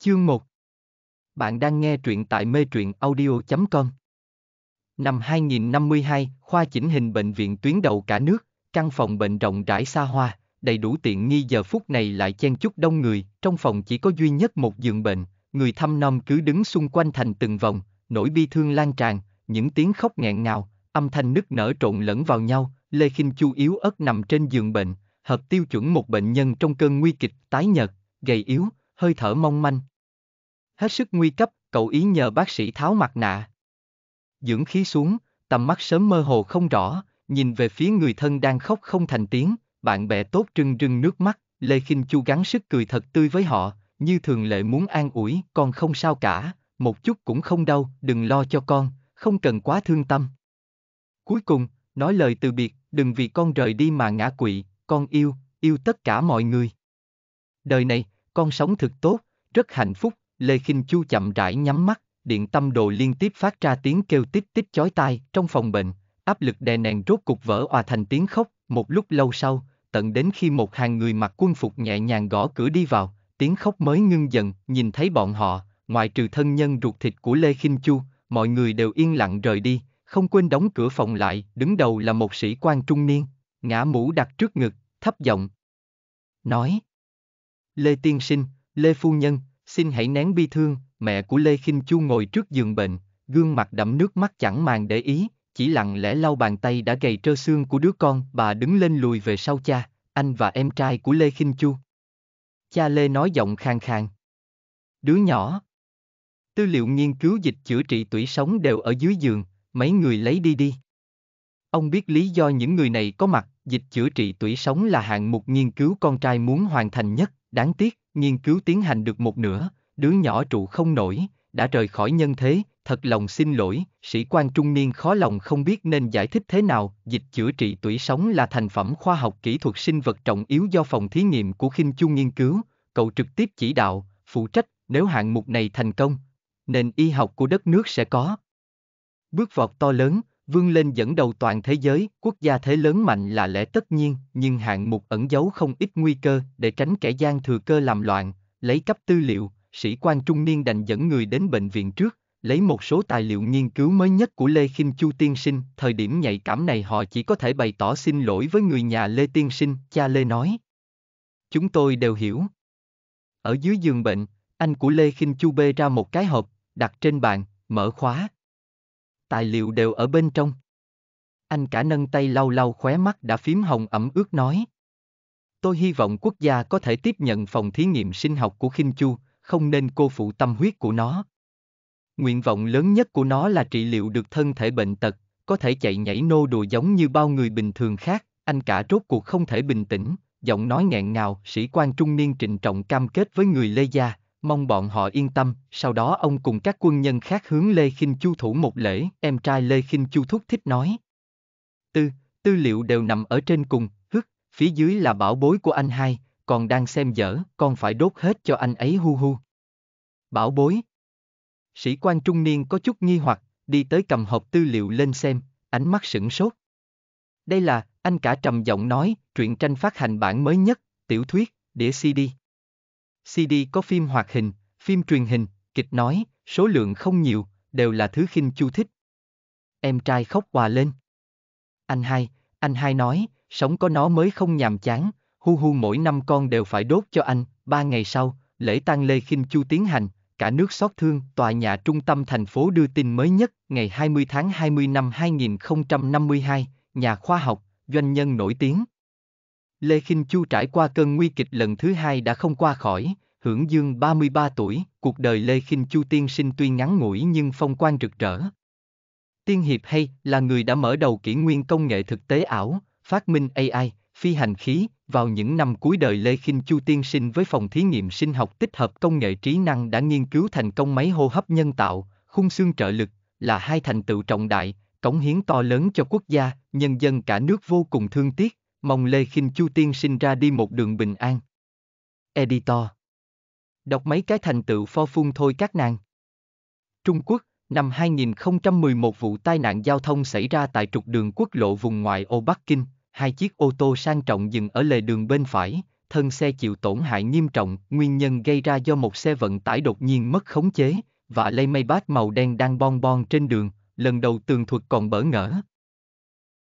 Chương 1 Bạn đang nghe truyện tại mê truyện audio.com Năm 2052, khoa chỉnh hình bệnh viện tuyến đầu cả nước, căn phòng bệnh rộng rãi xa hoa, đầy đủ tiện nghi giờ phút này lại chen chúc đông người, trong phòng chỉ có duy nhất một giường bệnh, người thăm nom cứ đứng xung quanh thành từng vòng, nỗi bi thương lan tràn, những tiếng khóc nghẹn ngào, âm thanh nức nở trộn lẫn vào nhau, Lê Khinh Chu yếu ớt nằm trên giường bệnh, hợp tiêu chuẩn một bệnh nhân trong cơn nguy kịch, tái nhợt, gầy yếu, hơi thở mong manh. Hết sức nguy cấp, cậu ý nhờ bác sĩ tháo mặt nạ. Dưỡng khí xuống, tầm mắt sớm mơ hồ không rõ, nhìn về phía người thân đang khóc không thành tiếng, bạn bè tốt trưng rưng nước mắt, Lê Khinh Chu gắng sức cười thật tươi với họ, như thường lệ muốn an ủi, con không sao cả, một chút cũng không đau, đừng lo cho con, không cần quá thương tâm. Cuối cùng, nói lời từ biệt, đừng vì con rời đi mà ngã quỵ, con yêu, yêu tất cả mọi người. Đời này, con sống thực tốt, rất hạnh phúc, Lê Kinh Chu chậm rãi nhắm mắt, điện tâm đồ liên tiếp phát ra tiếng kêu tít tít chói tai trong phòng bệnh, áp lực đè nén rốt cục vỡ hòa thành tiếng khóc, một lúc lâu sau, tận đến khi một hàng người mặc quân phục nhẹ nhàng gõ cửa đi vào, tiếng khóc mới ngưng dần, nhìn thấy bọn họ, ngoại trừ thân nhân ruột thịt của Lê Khinh Chu, mọi người đều yên lặng rời đi, không quên đóng cửa phòng lại, đứng đầu là một sĩ quan trung niên, ngã mũ đặt trước ngực, thấp giọng. Nói, Lê Tiên Sinh, Lê Phu Nhân, xin hãy nén bi thương, mẹ của Lê Khinh Chu ngồi trước giường bệnh, gương mặt đẫm nước mắt chẳng màng để ý, chỉ lặng lẽ lau bàn tay đã gầy trơ xương của đứa con, bà đứng lên lùi về sau cha, anh và em trai của Lê Khinh Chu. Cha Lê nói giọng khàn khàn. Đứa nhỏ. Tư liệu nghiên cứu dịch chữa trị tủy sống đều ở dưới giường, mấy người lấy đi đi. Ông biết lý do những người này có mặt, dịch chữa trị tủy sống là hạng mục nghiên cứu con trai muốn hoàn thành nhất, Đáng tiếc, nghiên cứu tiến hành được một nửa, đứa nhỏ trụ không nổi, đã rời khỏi nhân thế, thật lòng xin lỗi, sĩ quan trung niên khó lòng không biết nên giải thích thế nào, dịch chữa trị tủy sống là thành phẩm khoa học kỹ thuật sinh vật trọng yếu do phòng thí nghiệm của khinh Chung nghiên cứu, cậu trực tiếp chỉ đạo, phụ trách, nếu hạng mục này thành công, nền y học của đất nước sẽ có. Bước vọt to lớn, Vương lên dẫn đầu toàn thế giới, quốc gia thế lớn mạnh là lẽ tất nhiên, nhưng hạng mục ẩn giấu không ít nguy cơ để tránh kẻ gian thừa cơ làm loạn, lấy cấp tư liệu, sĩ quan trung niên đành dẫn người đến bệnh viện trước, lấy một số tài liệu nghiên cứu mới nhất của Lê Khinh Chu tiên sinh, thời điểm nhạy cảm này họ chỉ có thể bày tỏ xin lỗi với người nhà Lê tiên sinh, cha Lê nói. Chúng tôi đều hiểu. Ở dưới giường bệnh, anh của Lê Khinh Chu bê ra một cái hộp, đặt trên bàn, mở khóa, tài liệu đều ở bên trong. Anh cả nâng tay lau lau khóe mắt đã phím hồng ẩm ướt nói. Tôi hy vọng quốc gia có thể tiếp nhận phòng thí nghiệm sinh học của khinh Chu, không nên cô phụ tâm huyết của nó. Nguyện vọng lớn nhất của nó là trị liệu được thân thể bệnh tật, có thể chạy nhảy nô đùa giống như bao người bình thường khác, anh cả rốt cuộc không thể bình tĩnh, giọng nói nghẹn ngào, sĩ quan trung niên trịnh trọng cam kết với người Lê Gia, mong bọn họ yên tâm, sau đó ông cùng các quân nhân khác hướng Lê Khinh Chu thủ một lễ, em trai Lê Khinh Chu thúc thích nói. Tư, tư liệu đều nằm ở trên cùng, hức, phía dưới là bảo bối của anh hai, còn đang xem dở, con phải đốt hết cho anh ấy hu hu. Bảo bối. Sĩ quan trung niên có chút nghi hoặc, đi tới cầm hộp tư liệu lên xem, ánh mắt sửng sốt. Đây là, anh cả trầm giọng nói, truyện tranh phát hành bản mới nhất, tiểu thuyết, đĩa CD. CD có phim hoạt hình, phim truyền hình, kịch nói, số lượng không nhiều, đều là thứ khinh chu thích. Em trai khóc hòa lên. Anh hai, anh hai nói, sống có nó mới không nhàm chán, hu hu mỗi năm con đều phải đốt cho anh, ba ngày sau, lễ tang lê khinh chu tiến hành, cả nước xót thương, tòa nhà trung tâm thành phố đưa tin mới nhất, ngày 20 tháng 20 năm 2052, nhà khoa học, doanh nhân nổi tiếng. Lê Khinh Chu trải qua cơn nguy kịch lần thứ hai đã không qua khỏi, hưởng dương 33 tuổi, cuộc đời Lê Khinh Chu tiên sinh tuy ngắn ngủi nhưng phong quan rực rỡ. Tiên hiệp hay là người đã mở đầu kỷ nguyên công nghệ thực tế ảo, phát minh AI, phi hành khí, vào những năm cuối đời Lê Khinh Chu tiên sinh với phòng thí nghiệm sinh học tích hợp công nghệ trí năng đã nghiên cứu thành công máy hô hấp nhân tạo, khung xương trợ lực, là hai thành tựu trọng đại, cống hiến to lớn cho quốc gia, nhân dân cả nước vô cùng thương tiếc. Mong Lê khinh Chu Tiên sinh ra đi một đường bình an. Editor Đọc mấy cái thành tựu pho phun thôi các nàng. Trung Quốc, năm 2011 vụ tai nạn giao thông xảy ra tại trục đường quốc lộ vùng ngoại ô Bắc Kinh, hai chiếc ô tô sang trọng dừng ở lề đường bên phải, thân xe chịu tổn hại nghiêm trọng, nguyên nhân gây ra do một xe vận tải đột nhiên mất khống chế, và lây mây bát màu đen đang bon bon trên đường, lần đầu tường thuật còn bỡ ngỡ.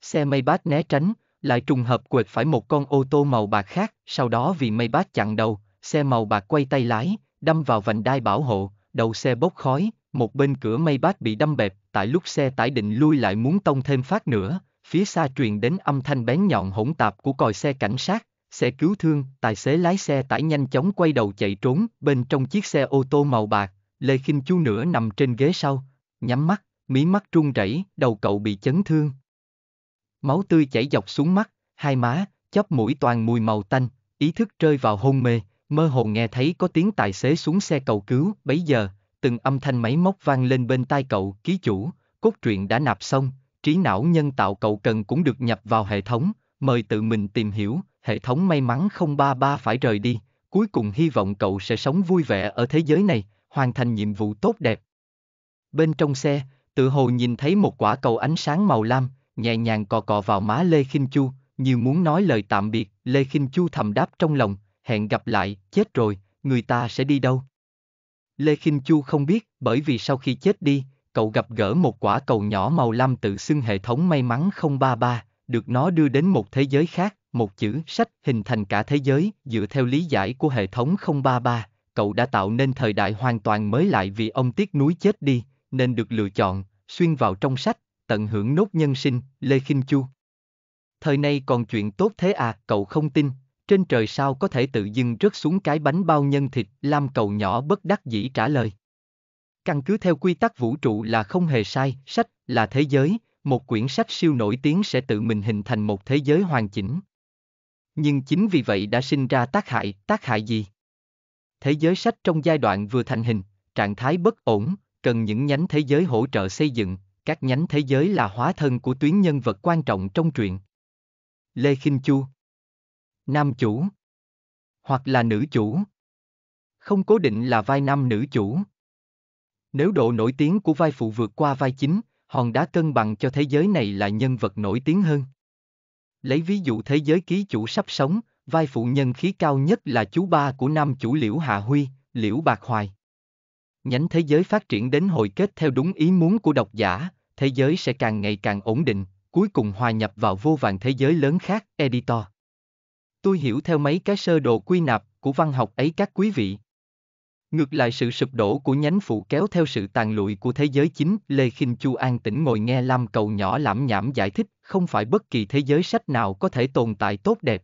Xe mây bát né tránh, lại trùng hợp quệt phải một con ô tô màu bạc khác, sau đó vì mây bát chặn đầu, xe màu bạc quay tay lái, đâm vào vành đai bảo hộ, đầu xe bốc khói, một bên cửa mây bát bị đâm bẹp, tại lúc xe tải định lui lại muốn tông thêm phát nữa, phía xa truyền đến âm thanh bén nhọn hỗn tạp của còi xe cảnh sát, xe cứu thương, tài xế lái xe tải nhanh chóng quay đầu chạy trốn, bên trong chiếc xe ô tô màu bạc, Lê Khinh Chu nữa nằm trên ghế sau, nhắm mắt, mí mắt run rẩy, đầu cậu bị chấn thương. Máu tươi chảy dọc xuống mắt, hai má, chóp mũi toàn mùi màu tanh, ý thức rơi vào hôn mê, mơ hồ nghe thấy có tiếng tài xế xuống xe cầu cứu, bấy giờ, từng âm thanh máy móc vang lên bên tai cậu, ký chủ, cốt truyện đã nạp xong, trí não nhân tạo cậu cần cũng được nhập vào hệ thống, mời tự mình tìm hiểu, hệ thống may mắn 033 phải rời đi, cuối cùng hy vọng cậu sẽ sống vui vẻ ở thế giới này, hoàn thành nhiệm vụ tốt đẹp. Bên trong xe, tự hồ nhìn thấy một quả cầu ánh sáng màu lam, nhẹ nhàng cò cò vào má Lê Khinh Chu, nhiều muốn nói lời tạm biệt, Lê Khinh Chu thầm đáp trong lòng, hẹn gặp lại, chết rồi, người ta sẽ đi đâu? Lê Khinh Chu không biết, bởi vì sau khi chết đi, cậu gặp gỡ một quả cầu nhỏ màu lam tự xưng hệ thống may mắn 033, được nó đưa đến một thế giới khác, một chữ sách hình thành cả thế giới, dựa theo lý giải của hệ thống 033, cậu đã tạo nên thời đại hoàn toàn mới lại vì ông tiếc núi chết đi, nên được lựa chọn, xuyên vào trong sách, tận hưởng nốt nhân sinh, Lê Khinh Chu. Thời nay còn chuyện tốt thế à, cậu không tin, trên trời sao có thể tự dưng rớt xuống cái bánh bao nhân thịt, Lam cầu nhỏ bất đắc dĩ trả lời. Căn cứ theo quy tắc vũ trụ là không hề sai, sách là thế giới, một quyển sách siêu nổi tiếng sẽ tự mình hình thành một thế giới hoàn chỉnh. Nhưng chính vì vậy đã sinh ra tác hại, tác hại gì? Thế giới sách trong giai đoạn vừa thành hình, trạng thái bất ổn, cần những nhánh thế giới hỗ trợ xây dựng, các nhánh thế giới là hóa thân của tuyến nhân vật quan trọng trong truyện. Lê Khinh Chu Nam chủ Hoặc là nữ chủ Không cố định là vai nam nữ chủ Nếu độ nổi tiếng của vai phụ vượt qua vai chính, hòn đá cân bằng cho thế giới này là nhân vật nổi tiếng hơn. Lấy ví dụ thế giới ký chủ sắp sống, vai phụ nhân khí cao nhất là chú ba của nam chủ Liễu Hạ Huy, Liễu Bạc Hoài. Nhánh thế giới phát triển đến hồi kết theo đúng ý muốn của độc giả, thế giới sẽ càng ngày càng ổn định, cuối cùng hòa nhập vào vô vàn thế giới lớn khác, editor. Tôi hiểu theo mấy cái sơ đồ quy nạp của văn học ấy các quý vị. Ngược lại sự sụp đổ của nhánh phụ kéo theo sự tàn lụi của thế giới chính, Lê Khinh Chu an tĩnh ngồi nghe Lam Cầu nhỏ lãm nhảm giải thích, không phải bất kỳ thế giới sách nào có thể tồn tại tốt đẹp.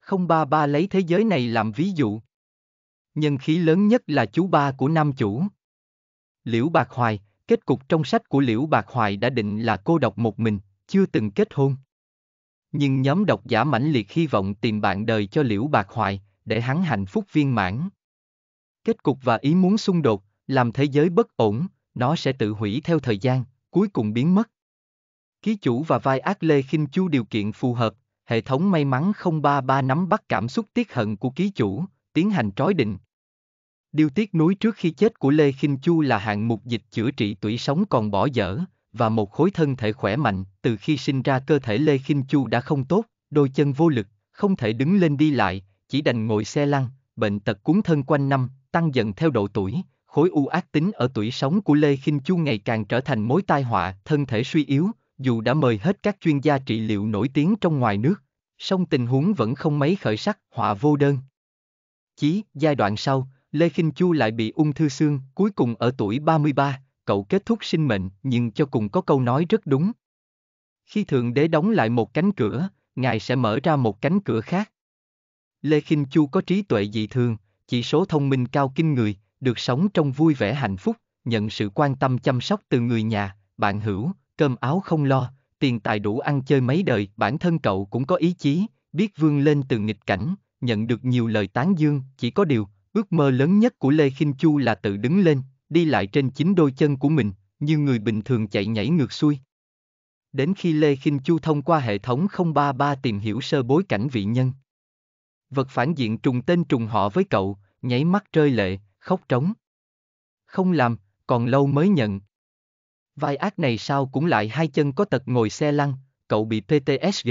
Không ba ba lấy thế giới này làm ví dụ. Nhân khí lớn nhất là chú ba của nam chủ. Liễu Bạc Hoài, kết cục trong sách của Liễu Bạc Hoài đã định là cô độc một mình, chưa từng kết hôn. Nhưng nhóm độc giả mãnh liệt hy vọng tìm bạn đời cho Liễu Bạc Hoài, để hắn hạnh phúc viên mãn. Kết cục và ý muốn xung đột, làm thế giới bất ổn, nó sẽ tự hủy theo thời gian, cuối cùng biến mất. Ký chủ và vai ác lê khinh chu điều kiện phù hợp, hệ thống may mắn 033 nắm bắt cảm xúc tiếc hận của ký chủ, tiến hành trói định, Điều tiết núi trước khi chết của Lê Khinh Chu là hạng mục dịch chữa trị tủy sống còn bỏ dở, và một khối thân thể khỏe mạnh, từ khi sinh ra cơ thể Lê Khinh Chu đã không tốt, đôi chân vô lực, không thể đứng lên đi lại, chỉ đành ngồi xe lăn, bệnh tật cuốn thân quanh năm, tăng dần theo độ tuổi, khối u ác tính ở tuổi sống của Lê Khinh Chu ngày càng trở thành mối tai họa, thân thể suy yếu, dù đã mời hết các chuyên gia trị liệu nổi tiếng trong ngoài nước, song tình huống vẫn không mấy khởi sắc, họa vô đơn. Chí, giai đoạn sau, Lê Khinh Chu lại bị ung thư xương, cuối cùng ở tuổi 33, cậu kết thúc sinh mệnh, nhưng cho cùng có câu nói rất đúng. Khi Thượng Đế đóng lại một cánh cửa, Ngài sẽ mở ra một cánh cửa khác. Lê Khinh Chu có trí tuệ dị thường, chỉ số thông minh cao kinh người, được sống trong vui vẻ hạnh phúc, nhận sự quan tâm chăm sóc từ người nhà, bạn hữu, cơm áo không lo, tiền tài đủ ăn chơi mấy đời, bản thân cậu cũng có ý chí, biết vươn lên từ nghịch cảnh, nhận được nhiều lời tán dương, chỉ có điều, Ước mơ lớn nhất của Lê Khinh Chu là tự đứng lên, đi lại trên chính đôi chân của mình, như người bình thường chạy nhảy ngược xuôi. Đến khi Lê Khinh Chu thông qua hệ thống 033 tìm hiểu sơ bối cảnh vị nhân. Vật phản diện trùng tên trùng họ với cậu, nháy mắt rơi lệ, khóc trống. Không làm, còn lâu mới nhận. Vai ác này sao cũng lại hai chân có tật ngồi xe lăn, cậu bị PTSG.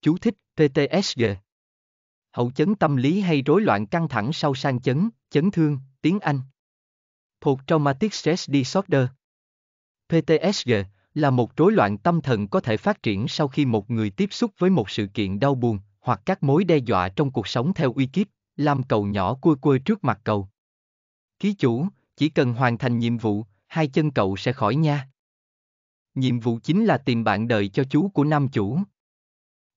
Chú thích PTSG hậu chấn tâm lý hay rối loạn căng thẳng sau sang chấn, chấn thương, tiếng Anh. Thuộc Traumatic Stress Disorder. PTSD là một rối loạn tâm thần có thể phát triển sau khi một người tiếp xúc với một sự kiện đau buồn hoặc các mối đe dọa trong cuộc sống theo uy kiếp, làm cầu nhỏ cua cua trước mặt cầu. Ký chủ, chỉ cần hoàn thành nhiệm vụ, hai chân cậu sẽ khỏi nha. Nhiệm vụ chính là tìm bạn đời cho chú của nam chủ.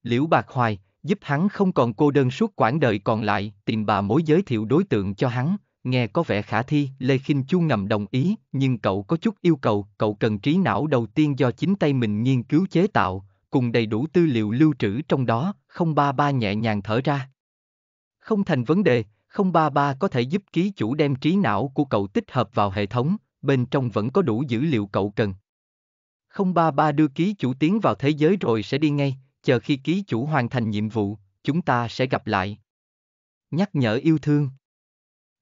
Liễu Bạc Hoài, giúp hắn không còn cô đơn suốt quãng đời còn lại, tìm bà mối giới thiệu đối tượng cho hắn, nghe có vẻ khả thi, Lê Khinh Chu ngầm đồng ý, nhưng cậu có chút yêu cầu, cậu cần trí não đầu tiên do chính tay mình nghiên cứu chế tạo, cùng đầy đủ tư liệu lưu trữ trong đó, không ba ba nhẹ nhàng thở ra. Không thành vấn đề, không ba ba có thể giúp ký chủ đem trí não của cậu tích hợp vào hệ thống, bên trong vẫn có đủ dữ liệu cậu cần. Không ba ba đưa ký chủ tiến vào thế giới rồi sẽ đi ngay, chờ khi ký chủ hoàn thành nhiệm vụ, chúng ta sẽ gặp lại. Nhắc nhở yêu thương.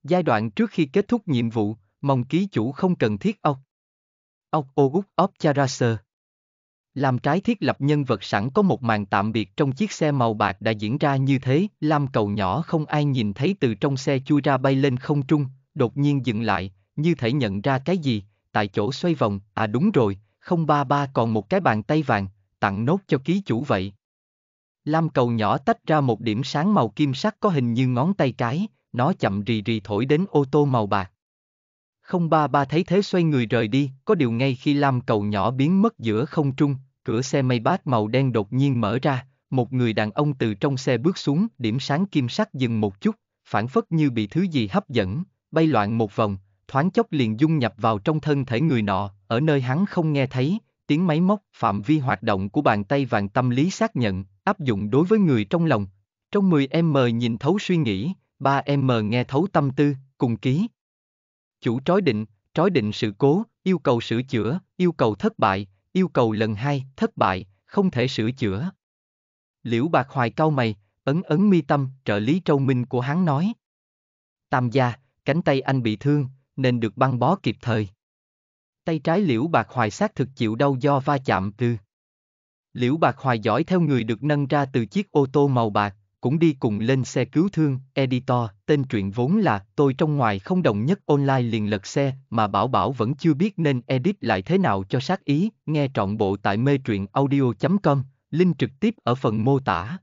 Giai đoạn trước khi kết thúc nhiệm vụ, mong ký chủ không cần thiết ốc. Ốc ô út óp charaser. Làm trái thiết lập nhân vật sẵn có một màn tạm biệt trong chiếc xe màu bạc đã diễn ra như thế, lam cầu nhỏ không ai nhìn thấy từ trong xe chui ra bay lên không trung, đột nhiên dừng lại, như thể nhận ra cái gì, tại chỗ xoay vòng, à đúng rồi, 033 còn một cái bàn tay vàng, tặng nốt cho ký chủ vậy. Lam cầu nhỏ tách ra một điểm sáng màu kim sắc có hình như ngón tay cái, nó chậm rì rì thổi đến ô tô màu bạc. Không ba ba thấy thế xoay người rời đi, có điều ngay khi Lam cầu nhỏ biến mất giữa không trung, cửa xe Maybach màu đen đột nhiên mở ra, một người đàn ông từ trong xe bước xuống, điểm sáng kim sắc dừng một chút, phản phất như bị thứ gì hấp dẫn, bay loạn một vòng, thoáng chốc liền dung nhập vào trong thân thể người nọ, ở nơi hắn không nghe thấy, tiếng máy móc, phạm vi hoạt động của bàn tay vàng tâm lý xác nhận, áp dụng đối với người trong lòng. Trong 10M nhìn thấu suy nghĩ, 3M nghe thấu tâm tư, cùng ký. Chủ trói định, trói định sự cố, yêu cầu sửa chữa, yêu cầu thất bại, yêu cầu lần hai, thất bại, không thể sửa chữa. Liễu Bạc Hoài cao mày, ấn ấn mi tâm, trợ lý trâu minh của hắn nói. Tam gia, cánh tay anh bị thương, nên được băng bó kịp thời. Tay trái liễu bạc hoài xác thực chịu đau do va chạm từ. Liễu bạc hoài giỏi theo người được nâng ra từ chiếc ô tô màu bạc, cũng đi cùng lên xe cứu thương, editor, tên truyện vốn là tôi trong ngoài không đồng nhất online liền lật xe mà Bảo Bảo vẫn chưa biết nên edit lại thế nào cho sát ý, nghe trọn bộ tại mê truyện audio.com, link trực tiếp ở phần mô tả.